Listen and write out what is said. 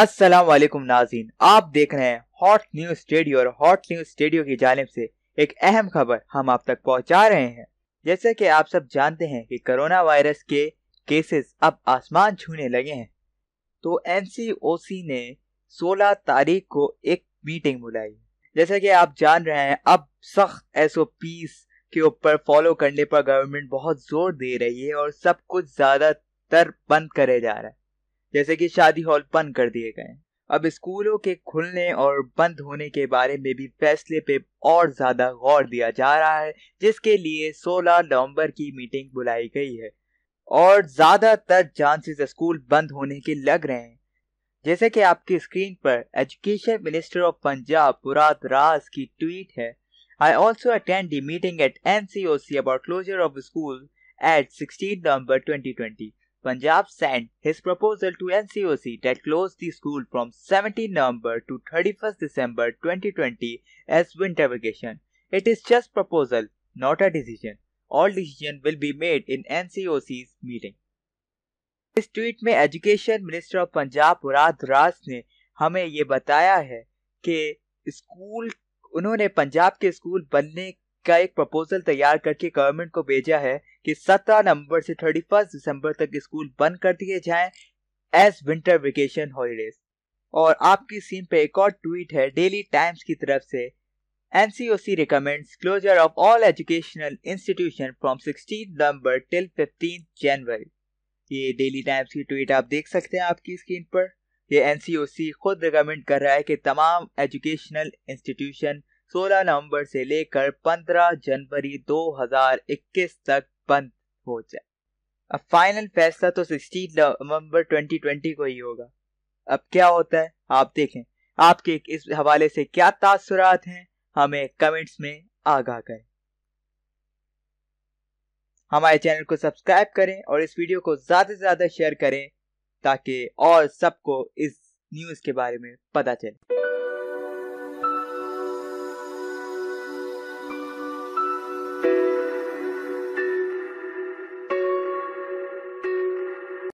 अस्सलाम वालेकुम नाजीन आप देख रहे हैं हॉट न्यूज स्टेडियो और हॉट न्यूज स्टेडियो की जानब से एक अहम खबर हम आप तक पहुंचा रहे हैं जैसे कि आप सब जानते हैं कि कोरोना वायरस के केसेस अब आसमान छूने लगे हैं तो एन ने 16 तारीख को एक मीटिंग बुलाई जैसे कि आप जान रहे हैं अब सख्त एस के ऊपर फॉलो करने पर गवर्नमेंट बहुत जोर दे रही है और सब कुछ ज़्यादातर बंद करे जा रहा है जैसे कि शादी हॉल बंद कर दिए गए अब स्कूलों के खुलने और बंद होने के बारे में भी फैसले पे और ज्यादा गौर दिया जा रहा है जिसके लिए 16 नवंबर की मीटिंग बुलाई गई है और ज्यादातर चांसेस स्कूल बंद होने के लग रहे हैं जैसे कि आपकी स्क्रीन पर एजुकेशन मिनिस्टर ऑफ पंजाब पुरात राज की ट्वीट है I I at N C O C about closure of school at sixteen November twenty twenty Punjab sent his proposal to NCOC that closed the school from 17 November to 31 December 2020 as winter vacation. It is just proposal, not a decision. All decision will be made in NCOC's meeting. इस tweet में education minister of Punjab Murad Raj ने हमें ये बताया है कि school उन्होंने पंजाब के स्कूल बनने का एक प्रपोजल तैयार करके गवर्नमेंट को भेजा है कि 17 नवंबर से 31 दिसंबर तक स्कूल बंद कर दिए जाएं एज विंटर वेकेशन हॉलीडेज और आपकी सीम पे एक और ट्वीट है डेली टाइम्स की तरफ से NCOC recommends closure of all educational institution from 16 November till 15 January ये डेली टाइम्स की ट्वीट आप देख सकते हैं आपकी स्क्रीन पर ये एनसीओसी खुद रिकमेंड कर रहा है कि तमाम एजुकेशनल इंस्टीट्यूशन 16 नवंबर से लेकर 15 जनवरी 2021 तक बंद हो जाए अब फाइनल फैसला तो 16 नवंबर 2020 को ही होगा अब क्या होता है आप देखें आपके इस हवाले से क्या तासरात हैं हमें कमेंट्स में आगाह करें हमारे चैनल को सब्सक्राइब करें और इस वीडियो को ज़्यादा से ज़्यादा शेयर करें ताकि और सबको इस न्यूज़ के बारे में पता चले